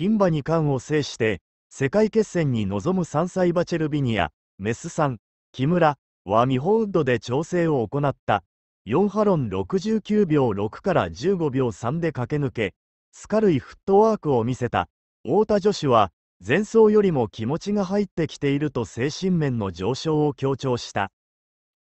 牝馬に冠を制して世界決戦に臨む山菜バチェルビニアメスさん木村はミホウッドで調整を行った4ハロン69秒6から15秒3で駆け抜けスカルイフットワークを見せた太田女子は前走よりも気持ちが入ってきていると精神面の上昇を強調した